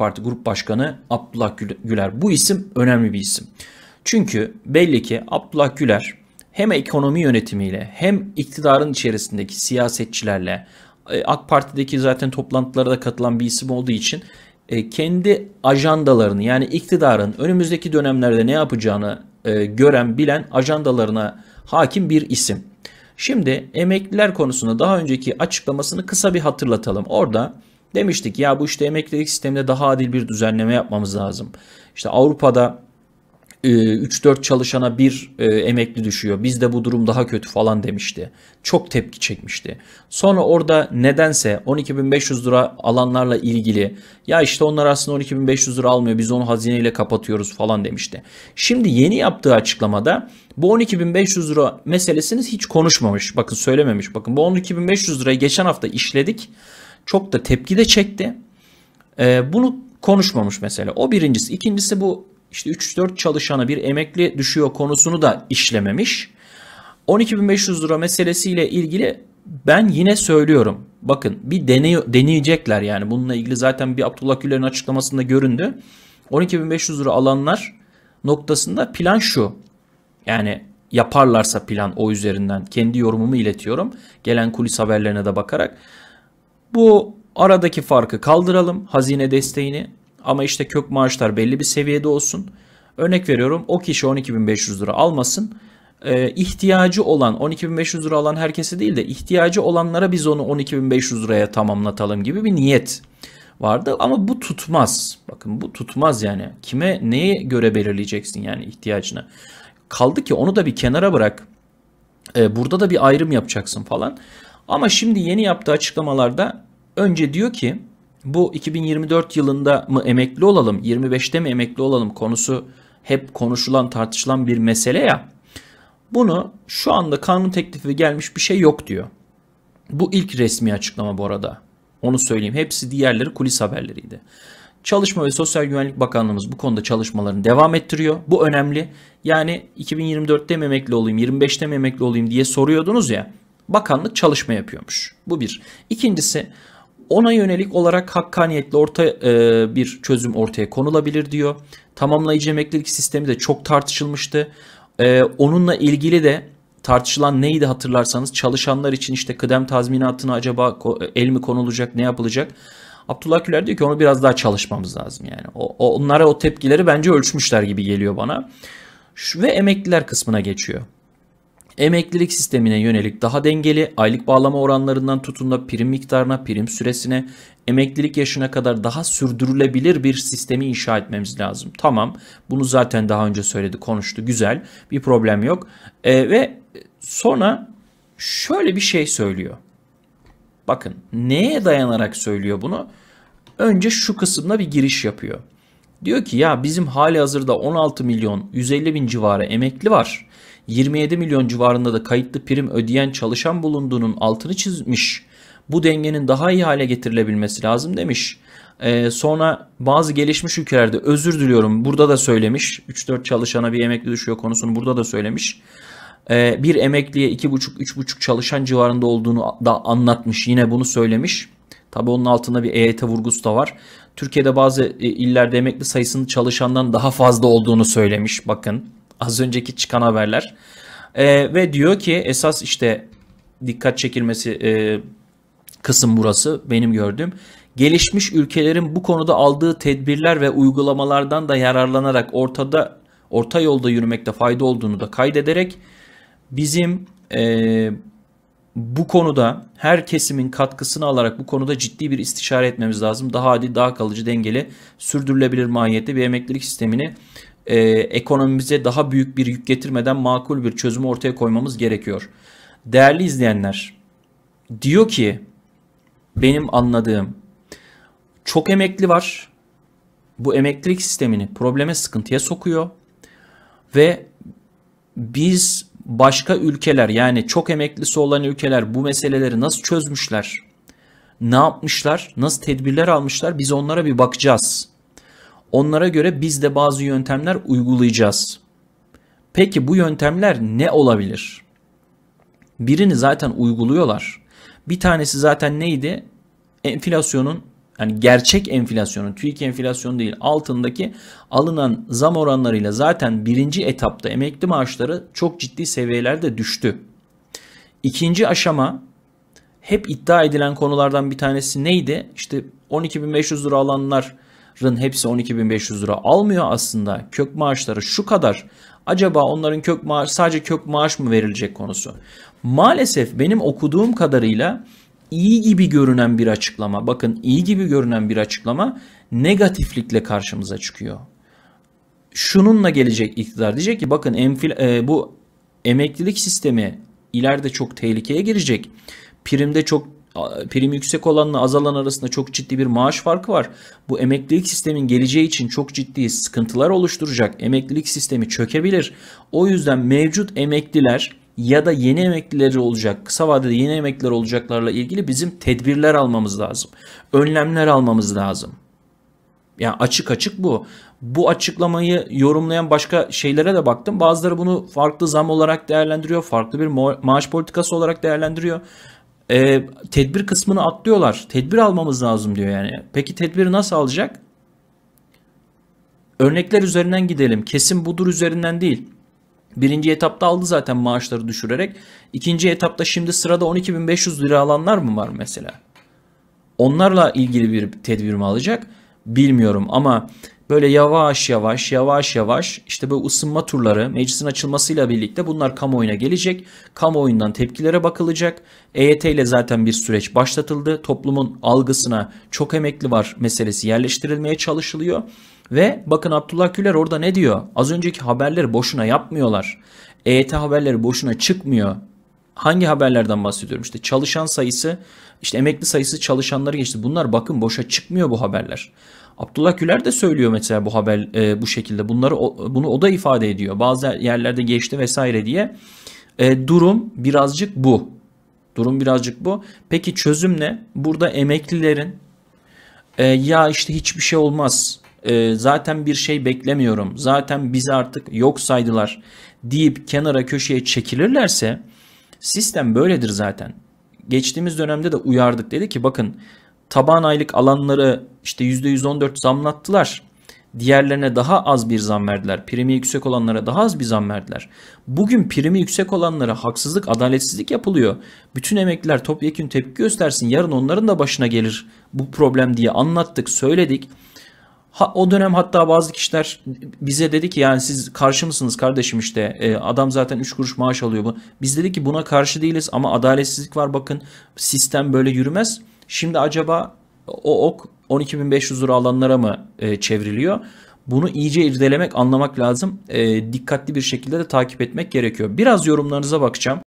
Parti Grup Başkanı Abdullah Güler. Bu isim önemli bir isim. Çünkü belli ki Abdullah Güler hem ekonomi yönetimiyle hem iktidarın içerisindeki siyasetçilerle e, AK Parti'deki zaten toplantılara da katılan bir isim olduğu için e, kendi ajandalarını yani iktidarın önümüzdeki dönemlerde ne yapacağını e, gören bilen ajandalarına hakim bir isim. Şimdi emekliler konusunda daha önceki açıklamasını kısa bir hatırlatalım. Orada Demiştik ya bu işte emeklilik sisteminde daha adil bir düzenleme yapmamız lazım. İşte Avrupa'da 3-4 e, çalışana bir e, emekli düşüyor. Bizde bu durum daha kötü falan demişti. Çok tepki çekmişti. Sonra orada nedense 12.500 lira alanlarla ilgili ya işte onlar aslında 12.500 lira almıyor biz onu hazineyle kapatıyoruz falan demişti. Şimdi yeni yaptığı açıklamada bu 12.500 lira meselesini hiç konuşmamış. Bakın söylememiş. Bakın bu 12.500 lirayı geçen hafta işledik. Çok da tepki de çekti. E, bunu konuşmamış mesela. O birincisi. İkincisi bu işte 3-4 çalışana bir emekli düşüyor konusunu da işlememiş. 12.500 lira meselesiyle ilgili ben yine söylüyorum. Bakın bir deney, deneyecekler yani. Bununla ilgili zaten bir Abdullah Güler'in açıklamasında göründü. 12.500 lira alanlar noktasında plan şu. Yani yaparlarsa plan o üzerinden kendi yorumumu iletiyorum. Gelen kulis haberlerine de bakarak bu aradaki farkı kaldıralım hazine desteğini ama işte kök maaşlar belli bir seviyede olsun. Örnek veriyorum o kişi 12.500 lira almasın. Ee, ihtiyacı olan 12.500 lira alan herkese değil de ihtiyacı olanlara biz onu 12.500 liraya tamamlatalım gibi bir niyet vardı ama bu tutmaz. Bakın bu tutmaz yani. Kime neye göre belirleyeceksin yani ihtiyacını. Kaldı ki onu da bir kenara bırak. Ee, burada da bir ayrım yapacaksın falan. Ama şimdi yeni yaptığı açıklamalarda önce diyor ki bu 2024 yılında mı emekli olalım, 25'te mi emekli olalım konusu hep konuşulan, tartışılan bir mesele ya. Bunu şu anda kanun teklifi gelmiş bir şey yok diyor. Bu ilk resmi açıklama bu arada. Onu söyleyeyim. Hepsi diğerleri kulis haberleriydi. Çalışma ve Sosyal Güvenlik Bakanlığımız bu konuda çalışmalarını devam ettiriyor. Bu önemli. Yani 2024'te mi emekli olayım, 25'te mi emekli olayım diye soruyordunuz ya bakanlık çalışma yapıyormuş. Bu bir. İkincisi ona yönelik olarak hakkaniyetli orta e, bir çözüm ortaya konulabilir diyor. Tamamlayıcı emeklilik sistemi de çok tartışılmıştı. E, onunla ilgili de tartışılan neydi hatırlarsanız çalışanlar için işte kıdem tazminatını acaba el mi konulacak ne yapılacak? Abdullah Güler diyor ki onu biraz daha çalışmamız lazım yani. O, onlara o tepkileri bence ölçmüşler gibi geliyor bana. ve emekliler kısmına geçiyor. Emeklilik sistemine yönelik daha dengeli, aylık bağlama oranlarından tutun da prim miktarına, prim süresine, emeklilik yaşına kadar daha sürdürülebilir bir sistemi inşa etmemiz lazım. Tamam bunu zaten daha önce söyledi, konuştu, güzel bir problem yok. E, ve sonra şöyle bir şey söylüyor. Bakın neye dayanarak söylüyor bunu? Önce şu kısımda bir giriş yapıyor. Diyor ki ya bizim hali hazırda 16 milyon 150 bin civarı emekli var. 27 milyon civarında da kayıtlı prim ödeyen çalışan bulunduğunun altını çizmiş. Bu dengenin daha iyi hale getirilebilmesi lazım demiş. Ee, sonra bazı gelişmiş ülkelerde özür diliyorum burada da söylemiş. 3-4 çalışana bir emekli düşüyor konusunu burada da söylemiş ee, bir emekliye 2,5-3,5 çalışan civarında olduğunu da anlatmış. Yine bunu söylemiş. Tabi onun altında bir EYT vurgusu da var. Türkiye'de bazı e, illerde emekli sayısının çalışandan daha fazla olduğunu söylemiş. Bakın Az önceki çıkan haberler. E, ve diyor ki esas işte dikkat çekilmesi e, kısım burası benim gördüğüm. Gelişmiş ülkelerin bu konuda aldığı tedbirler ve uygulamalardan da yararlanarak ortada orta yolda yürümekte fayda olduğunu da kaydederek bizim e, bu konuda her kesimin katkısını alarak bu konuda ciddi bir istişare etmemiz lazım. Daha adi, daha kalıcı, dengeli, sürdürülebilir mahiyette bir emeklilik sistemini e, ekonomimize daha büyük bir yük getirmeden makul bir çözümü ortaya koymamız gerekiyor. Değerli izleyenler diyor ki benim anladığım çok emekli var. Bu emeklilik sistemini probleme sıkıntıya sokuyor ve biz başka ülkeler yani çok emeklisi olan ülkeler bu meseleleri nasıl çözmüşler? Ne yapmışlar? Nasıl tedbirler almışlar? Biz onlara bir bakacağız. Onlara göre biz de bazı yöntemler uygulayacağız. Peki bu yöntemler ne olabilir? Birini zaten uyguluyorlar. Bir tanesi zaten neydi? Enflasyonun yani gerçek enflasyonun, TÜİK enflasyonu değil altındaki alınan zam oranlarıyla zaten birinci etapta emekli maaşları çok ciddi seviyelerde düştü. İkinci aşama hep iddia edilen konulardan bir tanesi neydi? İşte 12.500 lira alanlar hepsi 12.500 lira almıyor aslında. Kök maaşları şu kadar. Acaba onların kök maaş sadece kök maaş mı verilecek konusu. Maalesef benim okuduğum kadarıyla iyi gibi görünen bir açıklama. Bakın iyi gibi görünen bir açıklama negatiflikle karşımıza çıkıyor. Şununla gelecek iktidar diyecek ki bakın enfil, e, bu emeklilik sistemi ileride çok tehlikeye girecek. Primde çok prim yüksek olanla azalan arasında çok ciddi bir maaş farkı var. Bu emeklilik sistemin geleceği için çok ciddi sıkıntılar oluşturacak. Emeklilik sistemi çökebilir. O yüzden mevcut emekliler ya da yeni emeklileri olacak, kısa vadede yeni emekliler olacaklarla ilgili bizim tedbirler almamız lazım. Önlemler almamız lazım. Yani açık açık bu. Bu açıklamayı yorumlayan başka şeylere de baktım. Bazıları bunu farklı zam olarak değerlendiriyor, farklı bir maaş politikası olarak değerlendiriyor e, tedbir kısmını atlıyorlar. Tedbir almamız lazım diyor yani. Peki tedbiri nasıl alacak? Örnekler üzerinden gidelim. Kesin budur üzerinden değil. Birinci etapta aldı zaten maaşları düşürerek. İkinci etapta şimdi sırada 12.500 lira alanlar mı var mesela? Onlarla ilgili bir tedbir mi alacak? Bilmiyorum ama böyle yavaş yavaş yavaş yavaş işte böyle ısınma turları meclisin açılmasıyla birlikte bunlar kamuoyuna gelecek. Kamuoyundan tepkilere bakılacak. EYT ile zaten bir süreç başlatıldı. Toplumun algısına çok emekli var meselesi yerleştirilmeye çalışılıyor. Ve bakın Abdullah Güler orada ne diyor? Az önceki haberleri boşuna yapmıyorlar. EYT haberleri boşuna çıkmıyor hangi haberlerden bahsediyorum? İşte çalışan sayısı, işte emekli sayısı çalışanları geçti. Bunlar bakın boşa çıkmıyor bu haberler. Abdullah Güler de söylüyor mesela bu haber e, bu şekilde. Bunları o, bunu o da ifade ediyor. Bazı yerlerde geçti vesaire diye. E, durum birazcık bu. Durum birazcık bu. Peki çözüm ne? Burada emeklilerin e, ya işte hiçbir şey olmaz. E, zaten bir şey beklemiyorum. Zaten bizi artık yok saydılar deyip kenara köşeye çekilirlerse sistem böyledir zaten. Geçtiğimiz dönemde de uyardık dedi ki bakın taban aylık alanları işte %114 zamlattılar. Diğerlerine daha az bir zam verdiler. Primi yüksek olanlara daha az bir zam verdiler. Bugün primi yüksek olanlara haksızlık, adaletsizlik yapılıyor. Bütün emekliler topyekün tepki göstersin. Yarın onların da başına gelir bu problem diye anlattık, söyledik. Ha, o dönem hatta bazı kişiler bize dedi ki yani siz karşı mısınız kardeşim işte e, adam zaten 3 kuruş maaş alıyor bu. Biz dedik ki buna karşı değiliz ama adaletsizlik var bakın sistem böyle yürümez. Şimdi acaba o ok 12.500 lira alanlara mı e, çevriliyor? Bunu iyice irdelemek, anlamak lazım. E, dikkatli bir şekilde de takip etmek gerekiyor. Biraz yorumlarınıza bakacağım.